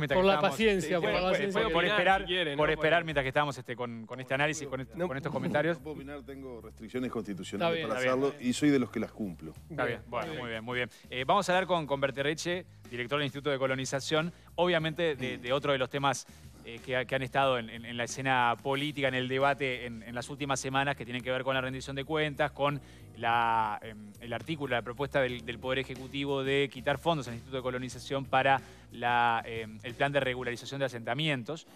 por la paciencia, por esperar, por esperar mientras que estábamos este, con, este análisis, con, este, estos comentarios. No puedo opinar, tengo restricciones constitucionales para hacerlo y soy de los que las cumplo. Está bien, muy bien, muy bien. Eh, vamos a hablar con, con director del Instituto de Colonización, obviamente de, de otro de los temas eh, que, han estado en, la escena política, en el debate en, las últimas semanas, que tienen que ver con la rendición de cuentas, con la, em, el artículo, la propuesta del, Poder Ejecutivo de quitar fondos al Instituto de Colonización para em, el plan de regularización de asentamientos.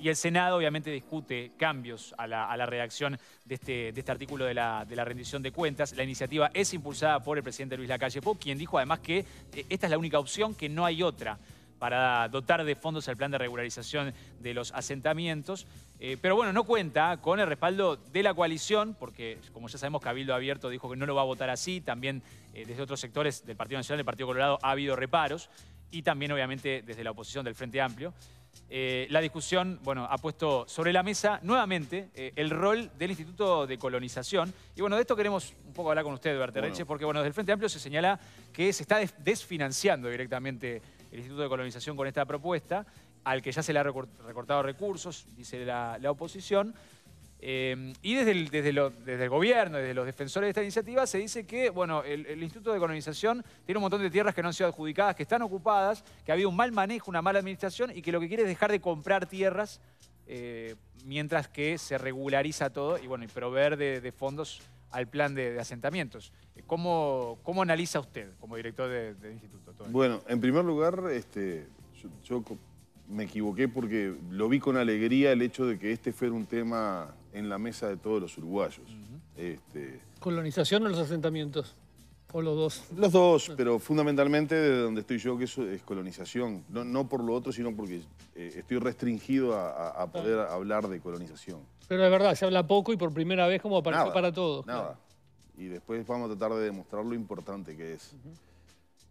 Y el Senado obviamente discute cambios a la, redacción de este, este artículo de la, rendición de cuentas. La iniciativa es impulsada por el presidente Luis Lacalle Pou, quien dijo además que eh, esta es la única opción, que no hay otra para dotar de fondos al plan de regularización de los asentamientos. Eh, pero bueno, no cuenta con el respaldo de la coalición, porque como ya sabemos, Cabildo Abierto dijo que no lo va a votar así. También eh, desde otros sectores del Partido Nacional, del Partido Colorado, ha habido reparos. Y también, obviamente, desde la oposición del Frente Amplio. Eh, la discusión bueno, ha puesto sobre la mesa nuevamente el rol del Instituto de Colonización. Y bueno, de esto queremos un poco hablar con usted, Duarte bueno. porque bueno, desde el Frente Amplio se señala que se está desfinanciando directamente el Instituto de Colonización con esta propuesta, al que ya se le ha recortado recursos, dice la, oposición. Eh, y desde el, desde, el gobierno, desde los defensores de esta iniciativa, se dice que bueno, el, Instituto de Colonización tiene un montón de tierras que no han sido adjudicadas, que están ocupadas, que ha habido un mal manejo, una mala administración y que lo que quiere es dejar de comprar tierras eh, mientras que se regulariza todo y bueno, y proveer de fondos al plan de, asentamientos. Eh, ¿Cómo, ¿Cómo, analiza usted como director del instituto? bueno, en primer lugar, este, yo, me equivoqué porque lo vi con alegría el hecho de que este fuera un tema en la mesa de todos los uruguayos. Este, ¿Colonización o los asentamientos? ¿O los dos? Los dos, pero fundamentalmente desde donde estoy yo, que eso es colonización. No, por lo otro, sino porque eh, estoy restringido a, poder hablar de colonización. Pero es verdad, se habla poco y por primera vez como apareció para todos. Nada. Y después vamos a tratar de demostrar lo importante que es.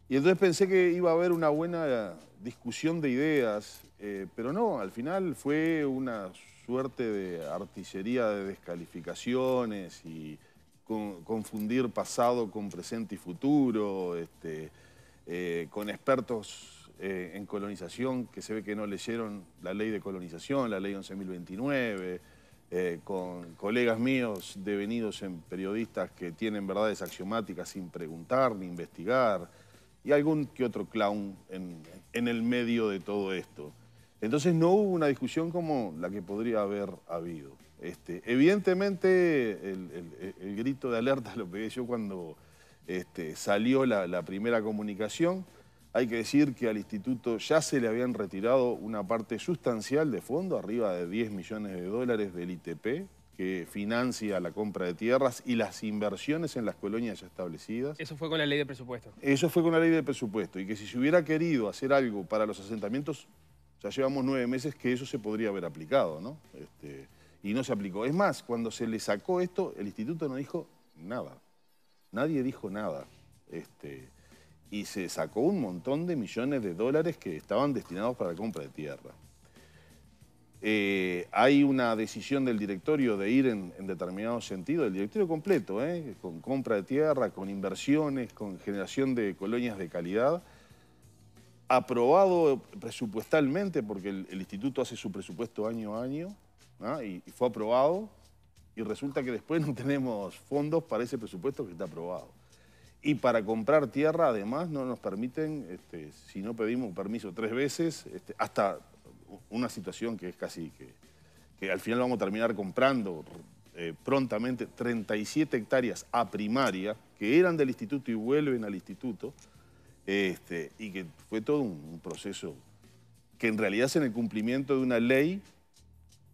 Y entonces pensé que iba a haber una buena discusión de ideas, eh, pero no, al final fue una suerte de artillería de descalificaciones y confundir pasado con presente y futuro, este, eh, con expertos eh, en colonización que se ve que no leyeron la ley de colonización, la ley 11.029. Eh, con colegas míos devenidos en periodistas que tienen verdades axiomáticas sin preguntar ni investigar, y algún que otro clown en, el medio de todo esto. Entonces no hubo una discusión como la que podría haber habido. Este, evidentemente el, grito de alerta lo pegué yo cuando este, salió la, la primera comunicación. Hay que decir que al instituto ya se le habían retirado una parte sustancial de fondo, arriba de 10 millones de dólares del ITP, que financia la compra de tierras y las inversiones en las colonias ya establecidas. Eso fue con la ley de presupuesto. Eso fue con la ley de presupuesto. Y que si se hubiera querido hacer algo para los asentamientos, ya llevamos nueve meses que eso se podría haber aplicado, ¿no? Este, y no se aplicó. Es más, cuando se le sacó esto, el instituto no dijo nada. Nadie dijo nada. Este, y se sacó un montón de millones de dólares que estaban destinados para la compra de tierra. Eh, hay una decisión del directorio de ir en, determinado sentido, el directorio completo, eh, con compra de tierra, con inversiones, con generación de colonias de calidad, aprobado presupuestalmente, porque el, instituto hace su presupuesto año a año, y fue aprobado, y resulta que después no tenemos fondos para ese presupuesto que está aprobado. Y para comprar tierra, además, no nos permiten, este, si no pedimos permiso tres veces, este, hasta una situación que es casi que, que al final vamos a terminar comprando eh, prontamente 37 hectáreas a primaria, que eran del instituto y vuelven al instituto, este, y que fue todo un proceso que en realidad es en el cumplimiento de una ley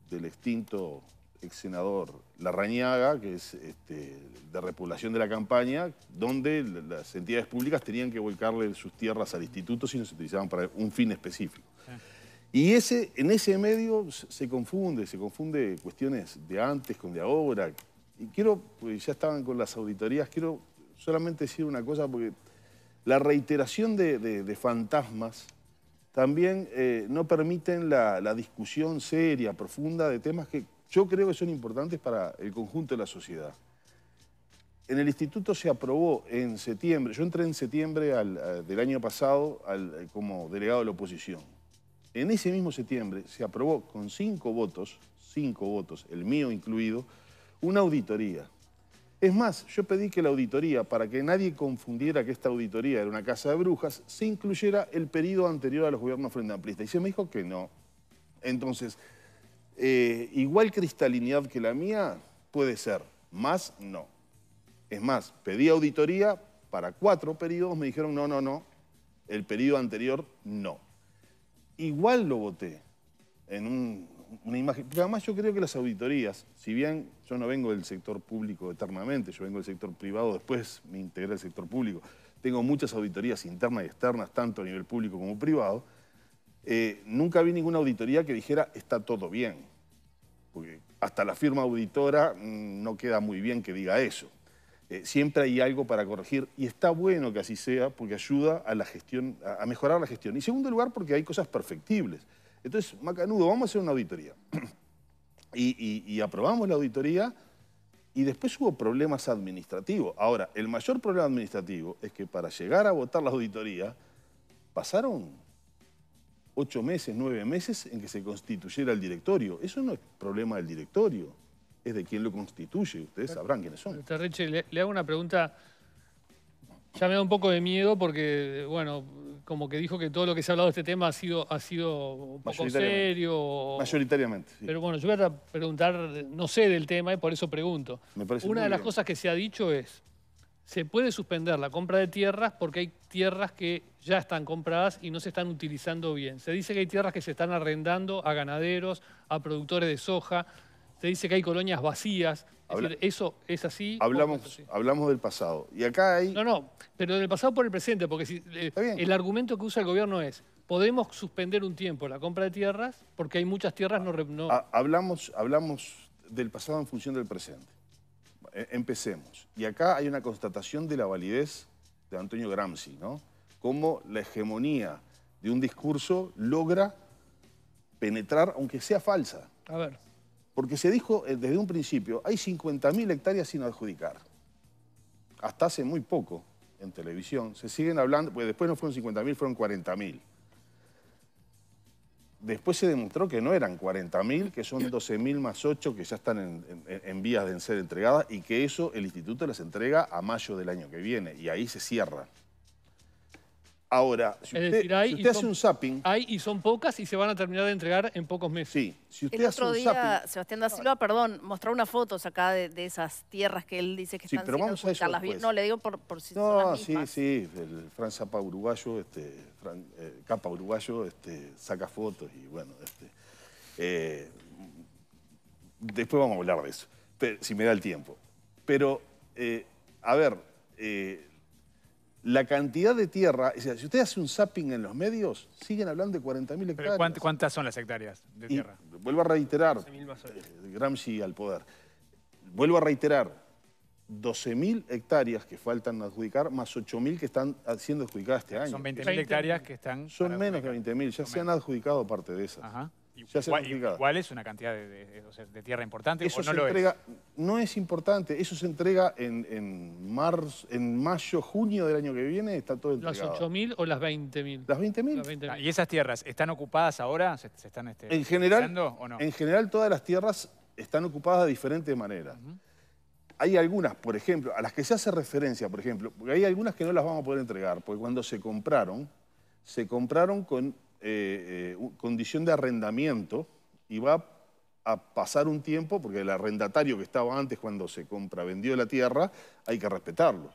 del extinto ex senador Larrañaga, que es este, de repoblación de la campaña, donde las entidades públicas tenían que volcarle sus tierras al instituto si no se utilizaban para un fin específico. Y ese, en ese medio se confunde, se confunde cuestiones de antes con de ahora. Y quiero, pues ya estaban con las auditorías, quiero solamente decir una cosa, porque la reiteración de, fantasmas también eh, no permiten la discusión seria, profunda de temas que yo creo que son importantes para el conjunto de la sociedad. En el instituto se aprobó en septiembre, yo entré en septiembre del año pasado eh, como delegado de la oposición. En ese mismo septiembre se aprobó con cinco votos, cinco votos, el mío incluido, una auditoría. Es más, yo pedí que la auditoría, para que nadie confundiera que esta auditoría era una casa de brujas, se incluyera el periodo anterior a los gobiernos frente amplista. Y se me dijo que no. Entonces, eh, igual cristalinidad que la mía, puede ser, más no. Es más, pedí auditoría para cuatro periodos, me dijeron no, no, no, el periodo anterior no. Igual lo voté en una imagen, porque además yo creo que las auditorías, si bien yo no vengo del sector público eternamente, yo vengo del sector privado, después me integré al sector público, tengo muchas auditorías internas y externas, tanto a nivel público como privado, eh, nunca vi ninguna auditoría que dijera está todo bien. Porque hasta la firma auditora mm, no queda muy bien que diga eso. Eh, siempre hay algo para corregir y está bueno que así sea porque ayuda a, la gestión, a, mejorar la gestión. Y segundo lugar, porque hay cosas perfectibles. Entonces, Macanudo, vamos a hacer una auditoría. y, y aprobamos la auditoría y después hubo problemas administrativos. Ahora, el mayor problema administrativo es que para llegar a votar la auditoría pasaron ocho meses, nueve meses en que se constituyera el directorio. Eso no es problema del directorio, es de quien lo constituye. Ustedes sabrán quiénes son. Reche, le, hago una pregunta... Ya me da un poco de miedo porque, bueno, como que dijo que todo lo que se ha hablado de este tema ha sido, ha sido poco serio. Mayoritariamente. Pero bueno, yo voy a preguntar, no sé del tema y por eso pregunto. Una de las cosas que se ha dicho es, se puede suspender la compra de tierras porque hay tierras que ya están compradas y no se están utilizando bien. Se dice que hay tierras que se están arrendando a ganaderos, a productores de soja. Se dice que hay colonias vacías. ¿eso es así, hablamos, Hablamos del pasado. Y acá hay... No, no, pero del pasado por el presente, porque si, eh, el argumento que usa el gobierno es podemos suspender un tiempo la compra de tierras porque hay muchas tierras no... no... hablamos, hablamos del pasado en función del presente. Eh, empecemos. Y acá hay una constatación de la validez de Antonio Gramsci, ¿no? Cómo la hegemonía de un discurso logra penetrar, aunque sea falsa. A ver. Porque se dijo eh, desde un principio, hay 50.000 hectáreas sin adjudicar. Hasta hace muy poco, en televisión, se siguen hablando, pues después no fueron 50.000, fueron 40.000. Después se demostró que no eran 40.000, que son 12.000 más 8 que ya están en, vías de ser entregadas y que eso el instituto las entrega a mayo del año que viene y ahí se cierra. Ahora, si usted, hace un zapping... Hay y son pocas y se van a terminar de entregar en pocos meses. Sí, si usted El hace otro día, Sebastián da Silva, perdón, mostró una foto acá de, esas tierras que él dice que sí, están pero vamos a eso No, le digo por, si No, son las sí, sí, el Fran Zapa uruguayo, este, eh, Capa uruguayo, este, saca fotos y bueno, este... Eh, después vamos a hablar de eso, si me da el tiempo. Pero, eh, a ver, la cantidad de tierra, si usted hace un zapping en los medios, siguen hablando de 40.000 hectáreas. ¿Pero ¿Cuántas son las hectáreas de tierra? vuelvo a reiterar, eh, Gramsci al poder, vuelvo a reiterar, 12.000 hectáreas que faltan adjudicar, más 8.000 que están siendo adjudicadas este año. Son 20.000 hectáreas que están... Son menos que 20.000, ya se han adjudicado parte de esas. Ajá. ¿Cuál es una cantidad de, tierra importante. o no lo entrega, es? no es importante, eso se entrega en, marzo, en mayo, junio del año que viene, está todo entregado. ¿Las 8.000 o las 20.000? Las 20.000. Ah, ¿Y esas tierras están ocupadas ahora? ¿Se, están este, en general, En general todas las tierras están ocupadas de diferentes maneras. Hay algunas, por ejemplo, a las que se hace referencia, por ejemplo, porque hay algunas que no las vamos a poder entregar, porque cuando se compraron, se compraron con eh, eh, condición de arrendamiento y va a pasar un tiempo, porque el arrendatario que estaba antes cuando se compra, vendió la tierra, hay que respetarlo.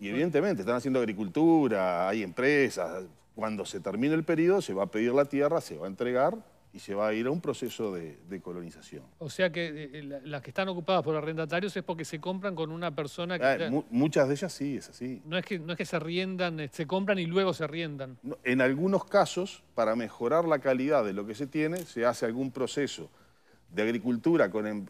Y evidentemente están haciendo agricultura, hay empresas. Cuando se termine el periodo se va a pedir la tierra, se va a entregar y se va a ir a un proceso de, colonización. O sea que eh, eh, las que están ocupadas por arrendatarios es porque se compran con una persona que... Ah, muchas de ellas sí, es así. No es, que, no es que se riendan, eh, se compran y luego se arriendan. en algunos casos, para mejorar la calidad de lo que se tiene, se hace algún proceso de agricultura con em,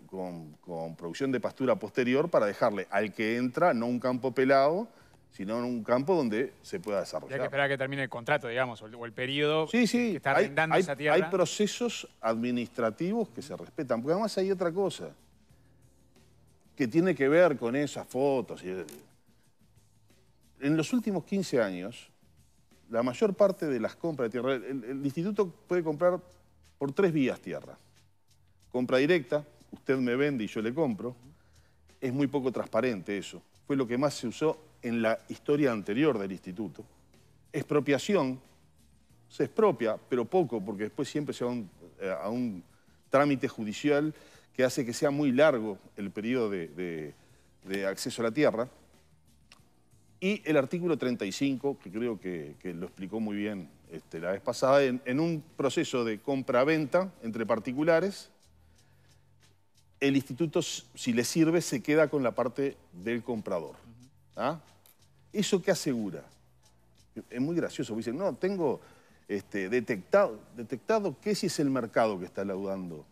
producción de pastura posterior para dejarle al que entra no un campo pelado, sino en un campo donde se pueda desarrollar. Hay que esperar a que termine el contrato, digamos, o el, periodo que está arrendando esa tierra. Hay procesos administrativos que se respetan, porque además hay otra cosa que tiene que ver con esas fotos. En los últimos 15 años, la mayor parte de las compras de tierra, el instituto puede comprar por tres vías tierra. Compra directa, usted me vende y yo le compro. Es muy poco transparente eso. Fue lo que más se usó en la historia anterior del instituto. Expropiación, se expropia, pero poco, porque después siempre se va eh, a un trámite judicial que hace que sea muy largo el periodo de, acceso a la tierra. Y el artículo 35, que creo que, lo explicó muy bien este, la vez pasada, en, un proceso de compra-venta entre particulares, el instituto, si le sirve, se queda con la parte del comprador. ¿ah? ¿Eso qué asegura? Es muy gracioso. Dicen, no, tengo este, detectado, detectado qué si es el mercado que está laudando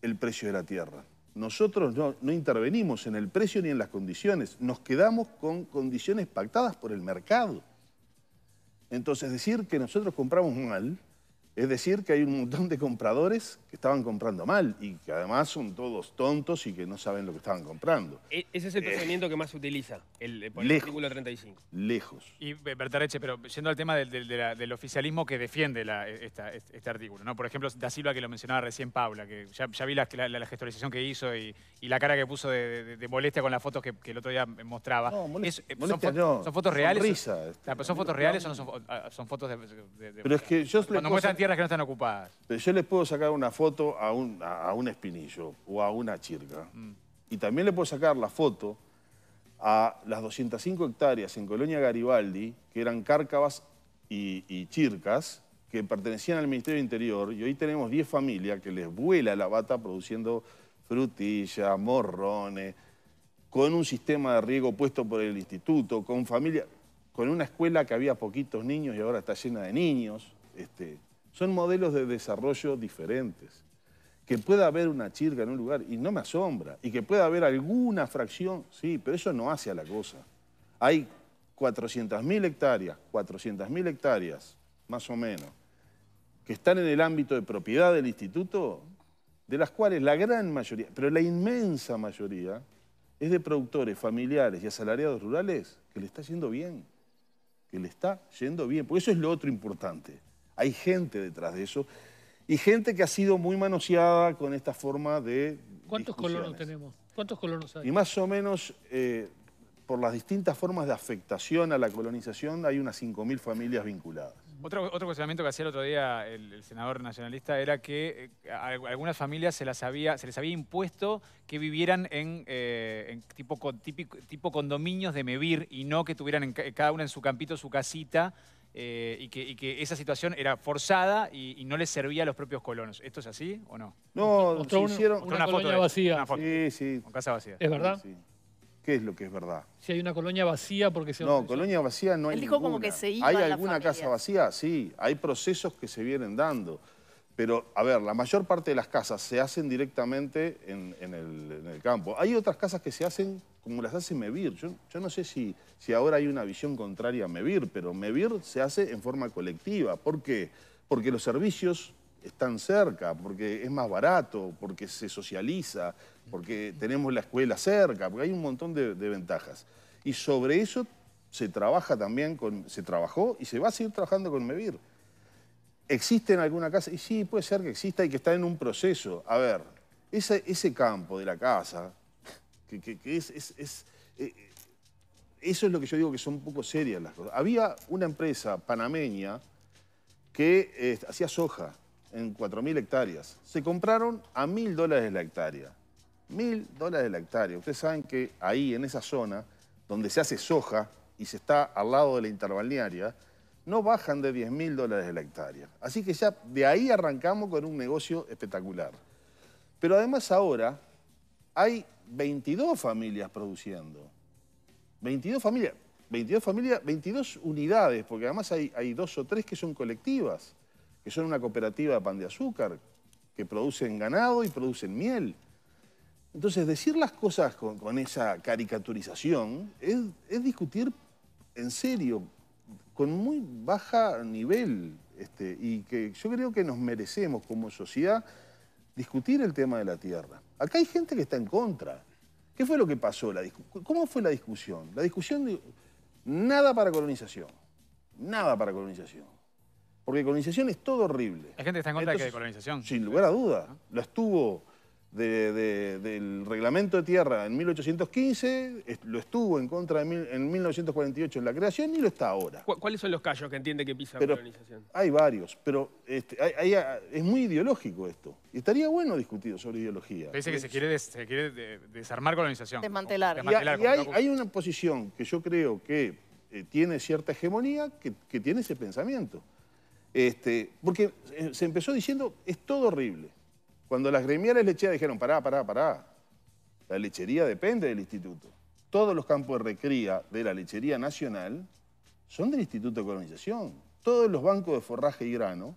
el precio de la tierra. Nosotros no, no, intervenimos en el precio ni en las condiciones, nos quedamos con condiciones pactadas por el mercado. Entonces decir que nosotros compramos mal es decir, que hay un montón de compradores que estaban comprando mal y que además son todos tontos y que no saben lo que estaban comprando. E, ese es el eh, procedimiento que más se utiliza, el, eh, el, artículo 35. Lejos. Y eh, Bertareche, pero yendo al tema del, oficialismo que defiende este, artículo, ¿no? Por ejemplo, Da Silva que lo mencionaba recién Paula, que ya, vi la, gestualización que hizo y, la cara que puso de, molestia con las fotos que, el otro día mostraba. No, son, fotos reales? ¿Son fotos reales o son, fotos de, Pero es que yo tierras que no están ocupadas. Yo les puedo sacar una foto a un, a un espinillo o a una chirca. Mm. Y también le puedo sacar la foto a las 205 hectáreas en Colonia Garibaldi, que eran cárcavas y, chircas, que pertenecían al Ministerio de Interior, y hoy tenemos 10 familias que les vuela la bata produciendo frutillas, morrones, con un sistema de riego puesto por el instituto, con familia, con una escuela que había poquitos niños y ahora está llena de niños. Este, son modelos de desarrollo diferentes. Que pueda haber una chirga en un lugar, y no me asombra, y que pueda haber alguna fracción, sí, pero eso no hace a la cosa. Hay 400.000 hectáreas, 400.000 hectáreas, más o menos, que están en el ámbito de propiedad del instituto, de las cuales la gran mayoría, pero la inmensa mayoría, es de productores familiares y asalariados rurales que le está yendo bien, que le está yendo bien, porque eso es lo otro importante. Hay gente detrás de eso y gente que ha sido muy manoseada con esta forma de ¿Cuántos colonos tenemos? ¿Cuántos colonos hay? Y más o menos, eh, por las distintas formas de afectación a la colonización, hay unas 5.000 familias vinculadas. Otro, cuestionamiento que hacía el otro día el, senador nacionalista era que eh, a algunas familias se, les había impuesto que vivieran en, eh, tipo, condominios de Mevir y no que tuvieran cada una en su campito su casita eh, y, que, y, que, esa situación era forzada y, no les servía a los propios colonos. ¿Esto es así o no? No, se hicieron... una, colonia vacía. Una sí, sí. Con casa vacía. ¿Es verdad? ¿Qué es lo que es verdad? Si hay una colonia vacía porque se... No, colonia vacía no hay Él dijo como que se iba ¿Hay alguna casa vacía? Sí, hay procesos que se vienen dando. Pero, a ver, la mayor parte de las casas se hacen directamente en, el, campo. Hay otras casas que se hacen como las hace Mevir. Yo, no sé si, si, ahora hay una visión contraria a Mevir, pero Mevir se hace en forma colectiva. ¿Por qué? Porque los servicios están cerca, porque es más barato, porque se socializa, porque tenemos la escuela cerca, porque hay un montón de, ventajas. Y sobre eso se trabaja también, con, se trabajó y se va a seguir trabajando con Mevir. ¿Existe en alguna casa? Y sí, puede ser que exista y que está en un proceso. A ver, ese, campo de la casa, que, es, eh, eso es lo que yo digo que son un poco serias las cosas. Había una empresa panameña que eh, hacía soja en 4.000 hectáreas. Se compraron a 1.000 dólares la hectárea. 1.000 dólares la hectárea. Ustedes saben que ahí, en esa zona, donde se hace soja y se está al lado de la interbalnearia, no bajan de 10 mil dólares la hectárea. Así que ya de ahí arrancamos con un negocio espectacular. Pero además ahora hay 22 familias produciendo. 22 familias, 22 familias, 22 unidades, porque además hay, dos o tres que son colectivas, que son una cooperativa de pan de azúcar, que producen ganado y producen miel. Entonces, decir las cosas con, esa caricaturización es discutir en serio con muy baja nivel este, y que yo creo que nos merecemos como sociedad discutir el tema de la tierra. Acá hay gente que está en contra. ¿Qué fue lo que pasó? La ¿Cómo fue la discusión? La discusión de nada para colonización. Nada para colonización. Porque colonización es todo horrible. Hay gente que está en contra de colonización. Sin lugar a duda. Lo estuvo del reglamento de tierra en 1815, lo estuvo en contra en 1948 en la creación y lo está ahora. ¿Cuáles son los callos que entiende que pisa la colonización? Hay varios, pero este, es muy ideológico esto. Y estaría bueno discutir sobre ideología. Parece que se quiere, desarmar colonización. Desmantelar. hay, una posición que yo creo que eh, tiene cierta hegemonía que, tiene ese pensamiento. Este, porque eh, se empezó diciendo, es todo horrible cuando las gremiales lecheras dijeron, pará, pará, pará, la lechería depende del instituto. Todos los campos de recría de la lechería nacional son del Instituto de Colonización. Todos los bancos de forraje y grano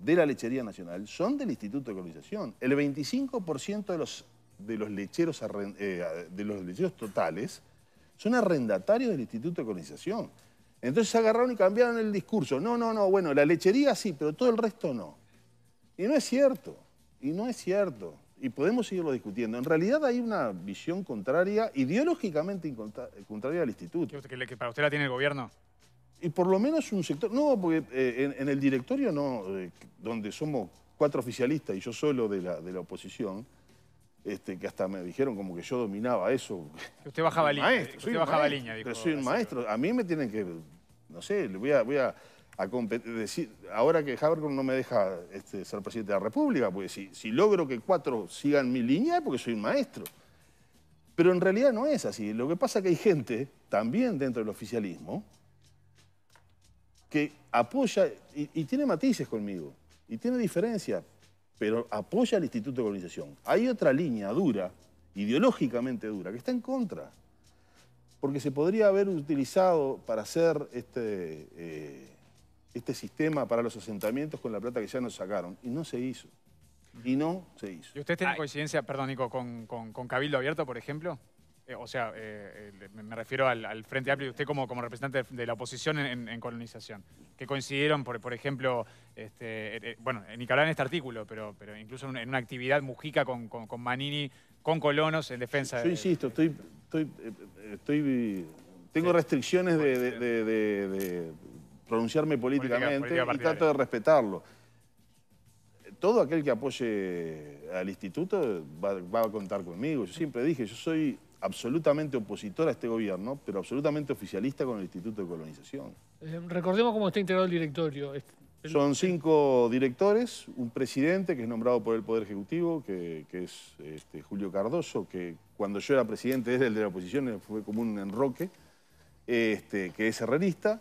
de la lechería nacional son del Instituto de Colonización. El 25% de los, de, los lecheros eh, de los lecheros totales son arrendatarios del Instituto de Colonización. Entonces agarraron y cambiaron el discurso. No, no, no, bueno, la lechería sí, pero todo el resto no. Y no es cierto. Y no es cierto. Y podemos seguirlo discutiendo. En realidad hay una visión contraria, ideológicamente contraria al instituto. ¿Que ¿Para usted la tiene el gobierno? Y por lo menos un sector... No, porque eh, en, el directorio, no, eh, donde somos cuatro oficialistas y yo solo de la, de la oposición, este, que hasta me dijeron como que yo dominaba eso. Usted bajaba línea. usted bajaba línea, dijo. Pero soy un maestro. A mí me tienen que, no sé, voy a, voy a decir, ahora que Habercorn no me deja este, ser presidente de la República, porque si, logro que cuatro sigan mi línea es porque soy un maestro. Pero en realidad no es así. Lo que pasa es que hay gente, también dentro del oficialismo, que apoya y, tiene matices conmigo, y tiene diferencias, pero apoya al Instituto de Colonización. Hay otra línea dura, ideológicamente dura, que está en contra. Porque se podría haber utilizado para hacer este, eh, este sistema para los asentamientos con la plata que ya nos sacaron. Y no se hizo. Y no se hizo. ¿Y usted tiene coincidencia, perdón Nico, con, Cabildo Abierto, por ejemplo? Eh, o sea, eh, me refiero al, Frente Amplio y usted como, como representante de la oposición en, colonización. Que coincidieron, por, ejemplo, este, eh, bueno, ni que en este artículo, pero, pero incluso en una actividad mujica con, Manini, con colonos en defensa Yo de... Yo insisto, estoy, estoy, estoy, tengo restricciones de, pronunciarme políticamente y trato de respetarlo. Todo aquel que apoye al instituto va, a contar conmigo. Yo siempre dije, yo soy absolutamente opositor a este gobierno, pero absolutamente oficialista con el Instituto de Colonización. Eh, recordemos cómo está integrado el directorio. Son cinco directores, un presidente que es nombrado por el Poder Ejecutivo, que, es este, Julio Cardoso, que cuando yo era presidente desde el de la oposición fue como un enroque, este, que es herrerista.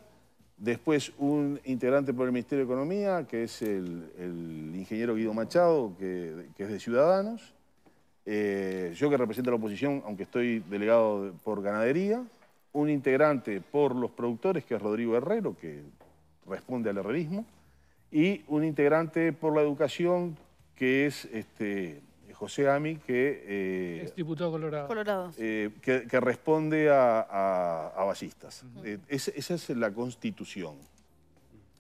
Después un integrante por el Ministerio de Economía, que es el, ingeniero Guido Machado, que, es de Ciudadanos. Eh, yo que represento a la oposición, aunque estoy delegado por ganadería. Un integrante por los productores, que es Rodrigo Herrero, que responde al herrerismo. Y un integrante por la educación, que es este, José Ami, que... Eh, diputado colorado. Eh, que, responde a, a, ballistas. Eh, esa es la constitución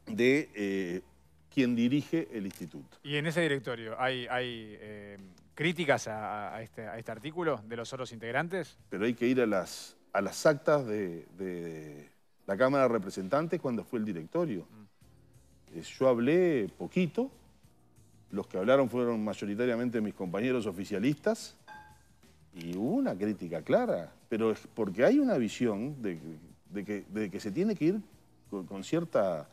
de quien dirige el instituto. Y en ese directorio hay, hay críticas este, a, este, artículo de los otros integrantes. Pero hay que ir a las, a las actas de, la Cámara de Representantes cuando fue el directorio. Mm. Yo hablé poquito, los que hablaron fueron mayoritariamente mis compañeros oficialistas y hubo una crítica clara, pero es porque hay una visión de, que, se tiene que ir con, cierta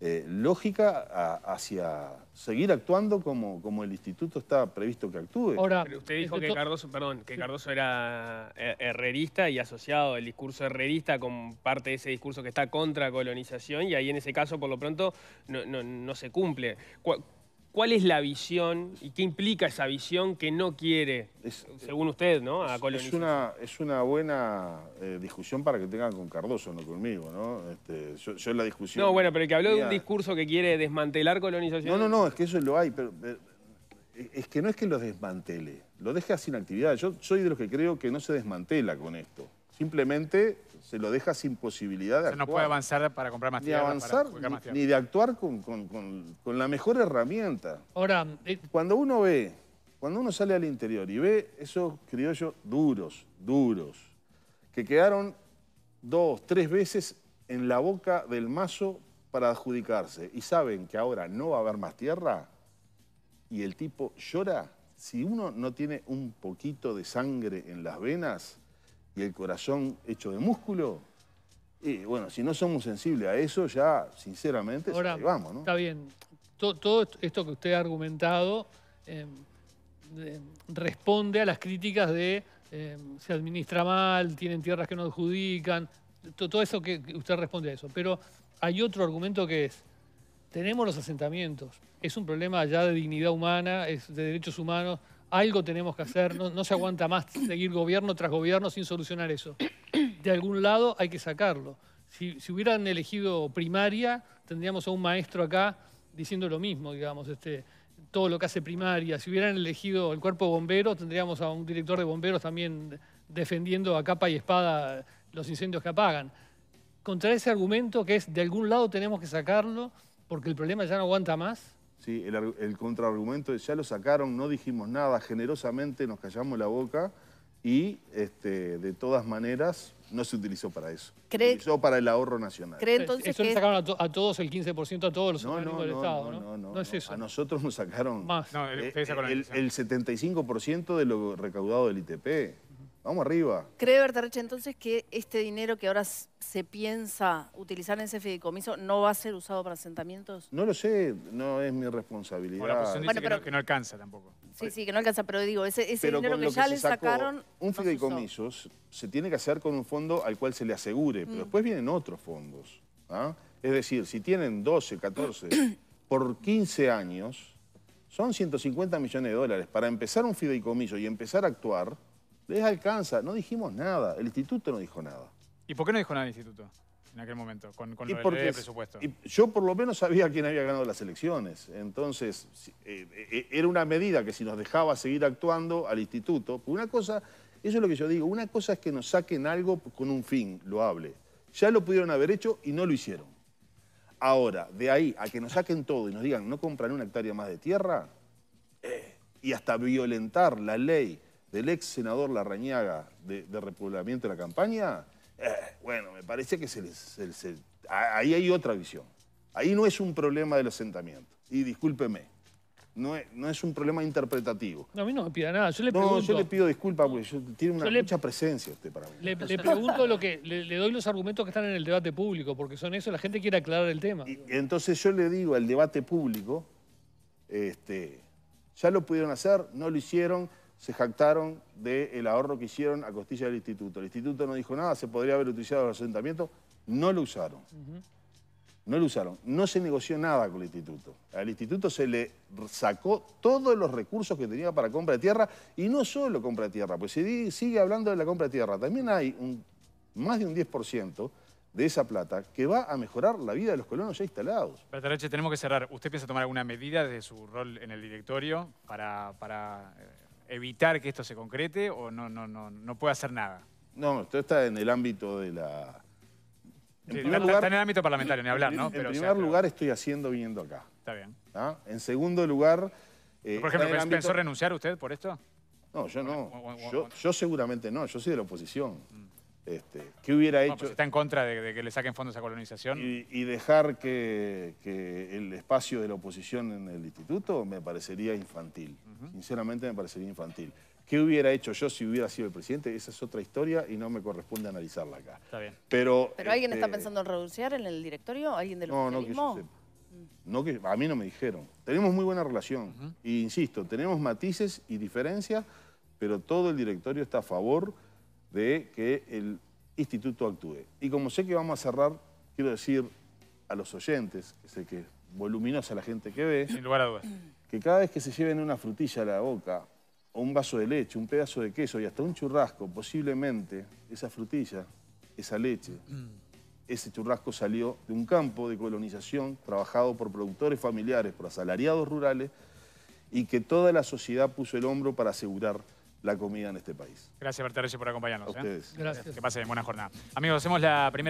eh, lógica hacia seguir actuando como, como el instituto está previsto que actúe. Ahora, pero usted dijo que Cardoso, perdón, que era eh, herrerista y asociado el discurso herrerista con parte de ese discurso que está contra colonización y ahí en ese caso por lo pronto no, no, no se cumple. ¿Cuál es la visión y qué implica esa visión que no quiere, eh, según usted, ¿no? a Es una, es una buena eh, discusión para que tengan con Cardoso, no conmigo. ¿no? Este, yo, yo, la discusión... No, bueno, pero el que habló de un discurso que quiere desmantelar colonización... No, no, no, es que eso lo hay, pero, eh, es que no es que lo desmantele, lo deje sin actividad. Yo soy de los que creo que no se desmantela con esto. Simplemente se lo deja sin posibilidad de no puede avanzar para comprar más tierra. Ni avanzar, ni de actuar con, la mejor herramienta. Ahora... Eh, cuando uno ve, cuando uno sale al interior y ve esos criollos duros, duros, que quedaron dos, tres veces en la boca del mazo para adjudicarse y saben que ahora no va a haber más tierra y el tipo llora, si uno no tiene un poquito de sangre en las venas el corazón hecho de músculo, y bueno, si no somos sensibles a eso, ya sinceramente Ahora, vamos, ¿no? Está bien. Todo, esto que usted ha argumentado em, responde a las críticas de em, se administra mal, tienen tierras que no adjudican, todo eso que usted responde a eso. Pero hay otro argumento que es, tenemos los asentamientos, es un problema ya de dignidad humana, es de derechos humanos, algo tenemos que hacer, no, se aguanta más seguir gobierno tras gobierno sin solucionar eso. De algún lado hay que sacarlo. Si, hubieran elegido primaria, tendríamos a un maestro acá diciendo lo mismo, digamos, este, todo lo que hace primaria. Si hubieran elegido el cuerpo de bomberos, tendríamos a un director de bomberos también defendiendo a capa y espada los incendios que apagan. Contra ese argumento que es, de algún lado tenemos que sacarlo porque el problema ya no aguanta más, ¿sí? el, el contraargumento es ya lo sacaron, no dijimos nada, generosamente nos callamos la boca y este, de todas maneras no se utilizó para eso. Se utilizó para el ahorro nacional. ¿Cree entonces eso le sacaron a, todos el 15% a todos los no, no, del no, Estado, ¿no? No, es eso. A nosotros nos sacaron el, eh, el 75% de lo recaudado del ITP. Vamos arriba. ¿Cree Bertarrecha, entonces que este dinero que ahora se piensa utilizar en ese fideicomiso no va a ser usado para asentamientos? No lo sé, no es mi responsabilidad. Bueno, pero, que, no, alcanza tampoco. Sí, sí, que no alcanza, pero digo, ese, dinero que, ya le sacaron... Un fideicomiso se, tiene que hacer con un fondo al cual se le asegure, pero mm. después vienen otros fondos. ¿ah? Es decir, si tienen 12, 14, por 15 años, son 150 millones de dólares. Para empezar un fideicomiso y empezar a actuar les alcanza. No dijimos nada, el instituto no dijo nada. ¿Y por qué no dijo nada el instituto en aquel momento, con, con el eh, presupuesto? Y yo por lo menos sabía quién había ganado las elecciones. Entonces, eh, eh, era una medida que si nos dejaba seguir actuando al instituto, una cosa, eso es lo que yo digo, una cosa es que nos saquen algo con un fin lo hable. Ya lo pudieron haber hecho y no lo hicieron. Ahora, de ahí a que nos saquen todo y nos digan no compran una hectárea más de tierra, y hasta violentar la ley del ex senador Larrañaga de, repoblamiento de la campaña, eh, bueno, me parece que ahí hay otra visión. Ahí no es un problema del asentamiento. Y discúlpeme, no es, un problema interpretativo. No, a mí no me pida nada, yo le no, yo le pido disculpas porque tiene una, mucha presencia usted para mí. Le, pregunto lo que... Le, doy los argumentos que están en el debate público, porque son eso, la gente quiere aclarar el tema. entonces yo le digo, al debate público, este, ya lo pudieron hacer, no lo hicieron se jactaron del ahorro que hicieron a costilla del instituto. El instituto no dijo nada, se podría haber utilizado el asentamiento, no lo usaron. No lo usaron. No se negoció nada con el instituto. Al instituto se le sacó todos los recursos que tenía para compra de tierra y no solo compra de tierra, pues se sigue hablando de la compra de tierra. También hay más de un 10% de esa plata que va a mejorar la vida de los colonos ya instalados. Tereche, tenemos que cerrar. ¿Usted piensa tomar alguna medida de su rol en el directorio para, para eh, evitar que esto se concrete o no, no, no, no puede hacer nada? No, esto está en el ámbito de la... En está, lugar, en el ámbito parlamentario, ni hablar, ¿no? En primer lugar, estoy haciendo viniendo acá. Está bien. ¿Ah? En segundo lugar... Eh, por ejemplo, ¿pensó renunciar usted por esto? No, yo no. yo, seguramente no, yo soy de la oposición. Mm. Este, ¿Qué hubiera hecho? Pues está en contra de, que le saquen fondos a colonización. Y, dejar que, el espacio de la oposición en el instituto me parecería infantil. Sinceramente me parecería infantil. ¿Qué hubiera hecho yo si hubiera sido el presidente? Esa es otra historia y no me corresponde analizarla acá. Está bien. Pero, ¿Pero alguien está este, pensando en renunciar en el directorio? ¿Alguien del No, no que No a mí no me dijeron. Tenemos muy buena relación. insisto, tenemos matices y diferencias, pero todo el directorio está a favor de que el instituto actúe. Y como sé que vamos a cerrar, quiero decir a los oyentes, que sé que es voluminosa la gente que ve, que cada vez que se lleven una frutilla a la boca, o un vaso de leche, un pedazo de queso y hasta un churrasco, posiblemente esa frutilla, esa leche, mm. ese churrasco salió de un campo de colonización trabajado por productores familiares, por asalariados rurales, y que toda la sociedad puso el hombro para asegurar la comida en este país. Gracias, Bertarelli, por acompañarnos. A ¿eh? Gracias. Que pasen buena jornada. Amigos, hacemos la primera...